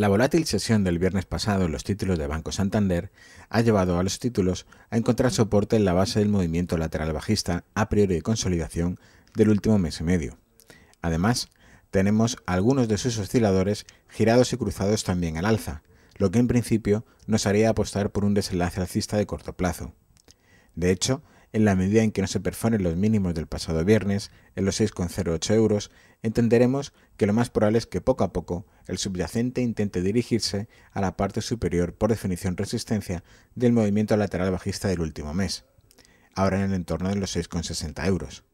La volátil sesión del viernes pasado en los títulos de Banco Santander ha llevado a los títulos a encontrar soporte en la base del movimiento lateral bajista a priori de consolidación del último mes y medio. Además, tenemos algunos de sus osciladores girados y cruzados también al alza, lo que en principio nos haría apostar por un desenlace alcista de corto plazo. De hecho, en la medida en que no se perforen los mínimos del pasado viernes, en los 6,08 euros, entenderemos que lo más probable es que poco a poco el subyacente intente dirigirse a la parte superior por definición resistencia del movimiento lateral bajista del último mes, ahora en el entorno de los 6,60 euros.